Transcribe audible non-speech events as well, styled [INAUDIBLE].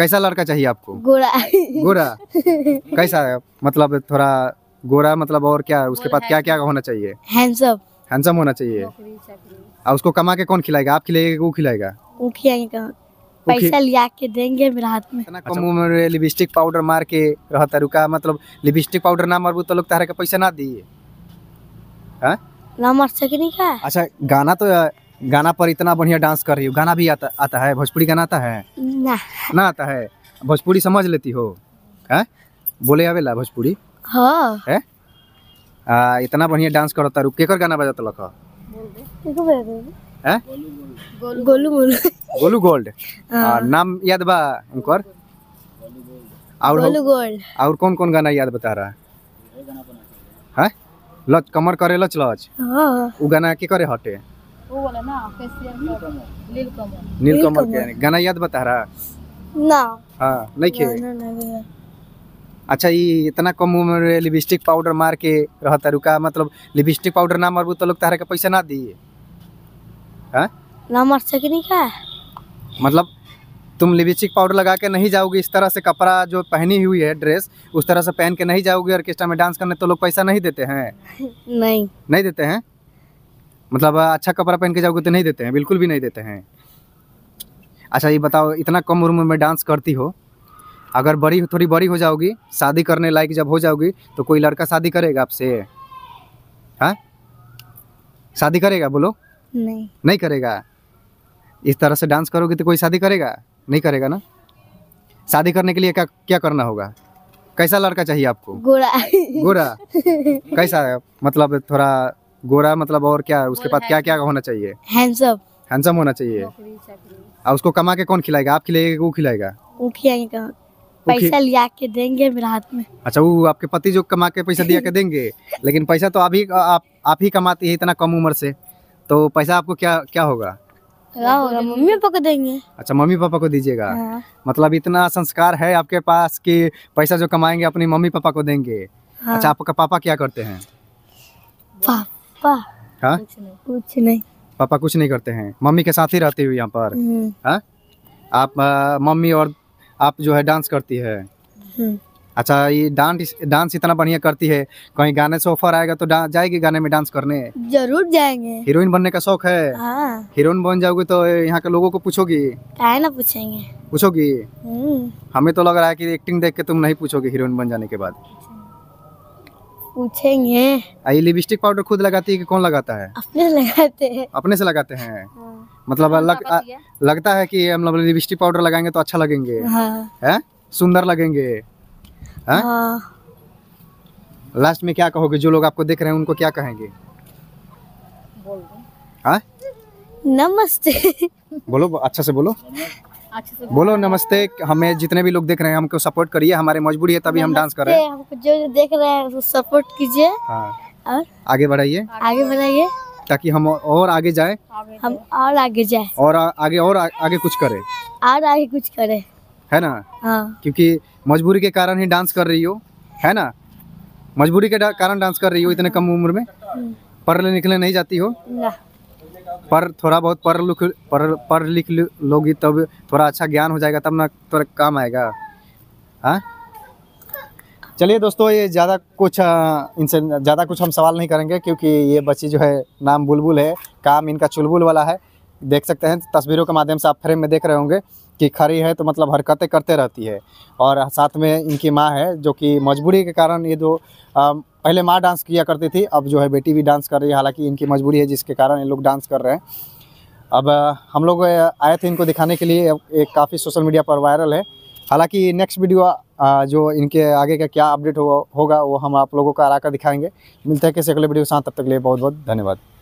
कैसा लड़का चाहिए आपको गोरा गोरा कैसा है मतलब थोड़ा गोरा मतलब और क्या उसके पास क्या क्या होना चाहिए हैंडसम हैंडसम होना चाहिए और उसको कमा के कौन खिलाएगा आप खिलाएगा वो खिलाएगा वो खिलाएगा पैसा लिया के देंगे मेरे हाथ में अच्छा। कम उम्र लिपस्टिक पाउडर मार के रहता रुका मतलब लिपस्टिक पाउडर ना मारबू तो लोग के पैसा ना दिए हाँ? ना मार सके नहीं का अच्छा गाना तो गाना पर इतना बढ़िया डांस कर रही हो गाना भी आता आता है भोजपुरी गाना आता है ना ना आता है भोजपुरी समझ लेती हो है बोले आवेला भोजपुरी हाँ है इतना बढ़िया डांस करो तारू केकर गाना बजाता लखो गोलू गोल्ड गोलू गोल्ड हाँ। नाम याद बा उनकर और गोलू गोल्ड और कौन कौन गाना याद बता रहा है लच कमर करे लच लच हाँ। उ गाना के करे हटे नीलकमल गाना याद बता रहा ना हाँ नहीं अच्छा ये इतना कम उम्र लिपस्टिक पाउडर मार के रहता रुका मतलब लिपस्टिक पाउडर ना मारबू तो लोग के पैसा ना दिए ना मार सके नहीं क्या मतलब तुम लिपस्टिक पाउडर लगा के नहीं जाओगे इस तरह से कपड़ा जो पहनी हुई है ड्रेस उस तरह से पहन के नहीं जाओगे ऑर्केस्ट्रा में डांस करने तो लोग पैसा नहीं देते हैं नहीं नहीं देते हैं मतलब अच्छा कपड़ा पहन के जाओगे तो नहीं देते हैं बिल्कुल भी नहीं देते हैं अच्छा ये बताओ इतना कम उम्र में डांस करती हो अगर बड़ी थोड़ी बड़ी हो जाओगी शादी करने लायक जब हो जाओगी तो कोई लड़का शादी करेगा आपसे हाँ शादी करेगा बोलो नहीं नहीं करेगा इस तरह से डांस करोगे तो कोई शादी करेगा नहीं करेगा ना शादी करने के लिए क्या क्या करना होगा कैसा लड़का चाहिए आपको गोरा गोरा [LAUGHS] कैसा मतलब थोड़ा गोरा मतलब और क्या उसके पास क्या क्या होना चाहिए हैंडसम हैंडसम होना चाहिए और उसको कमा के कौन खिलाएगा आप खिलाएगा वो खिलाएगा वो खिलाएगा पैसा लिया के देंगे मेरे हाथ में अच्छा वो आपके पति जो कमा के पैसा दिया के देंगे [LAUGHS] लेकिन पैसा तो आप ही आप आप ही कमाती है इतना कम उम्र से तो पैसा आपको क्या क्या होगा मम्मी पापा को देंगे अच्छा मम्मी पापा को दीजिएगा हाँ। मतलब इतना संस्कार है आपके पास कि पैसा जो कमाएंगे अपनी मम्मी पापा को देंगे हाँ। अच्छा आपका पापा क्या करते हैं पापा पापा हाँ? कुछ नहीं पापा कुछ नहीं करते हैं मम्मी के साथ ही रहते हुए यहाँ पर हम्म। हाँ? आप मम्मी और आप जो है डांस करती है हम्म। अच्छा ये डांस डांस इतना बढ़िया करती है कहीं गाने से ऑफर आएगा तो जाएगी गाने में डांस करने जरूर जाएंगे हीरोइन बनने का शौक है हाँ। हीरोइन बन जाओगी तो यहाँ के लोगों को पूछोगी ना पूछेंगे पूछोगी हम्म। हमें तो लग रहा है कि एक्टिंग देख के तुम नहीं पूछोगे हीरोइन बन जाने के बाद अच्छा। पूछेंगे आई लिपस्टिक पाउडर खुद लगाती है कि कौन लगाता है अपने लगाते हैं अपने से लगाते हैं हाँ। मतलब लग, आ, लगता है कि हम लोग लिपस्टिक पाउडर लगाएंगे तो अच्छा लगेंगे हाँ। है सुंदर लगेंगे हाँ। लास्ट में क्या कहोगे जो लोग आपको देख रहे हैं उनको क्या कहेंगे बोल हाँ? नमस्ते बोलो अच्छा से बोलो बोलो नमस्ते हमें जितने भी लोग देख रहे हैं हमको सपोर्ट करिए हमारे मजबूरी है तभी हम डांस कर रहे हैं जो देख रहे हैं सपोर्ट कीजिए हाँ आगे बढ़ाइए आगे बढ़ाइए ताकि हम और आगे जाए हम और आगे जाए और आगे और आगे कुछ करे और आगे कुछ करे है ना हाँ। क्योंकि मजबूरी के कारण ही डांस कर रही हो है ना मजबूरी के कारण डांस कर रही हो इतने कम उम्र में हम्म। पढ़ने निकले नहीं जाती हो पढ़ थोड़ा बहुत पढ़ लिख पढ़ पढ़ लिख लोगी तब थोड़ा अच्छा ज्ञान हो जाएगा तब ना थोड़ा काम आएगा हाँ चलिए दोस्तों ये ज़्यादा कुछ इनसे ज़्यादा कुछ हम सवाल नहीं करेंगे क्योंकि ये बच्ची जो है नाम बुलबुल है काम इनका चुलबुल वाला है देख सकते हैं तस्वीरों के माध्यम से आप फ्रेम में देख रहे होंगे कि खड़ी है तो मतलब हरकतें करते रहती है और साथ में इनकी माँ है जो कि मजबूरी के कारण ये जो पहले माँ डांस किया करती थी अब जो है बेटी भी डांस कर रही है हालांकि इनकी मजबूरी है जिसके कारण ये लोग डांस कर रहे हैं अब हम लोग आए थे इनको दिखाने के लिए एक काफ़ी सोशल मीडिया पर वायरल है हालांकि नेक्स्ट वीडियो जो इनके आगे का क्या अपडेट हो, होगा वो हम आप लोगों को आरा कर दिखाएंगे मिलते हैं किसी अगले वीडियो के साथ तब तक लिए बहुत बहुत धन्यवाद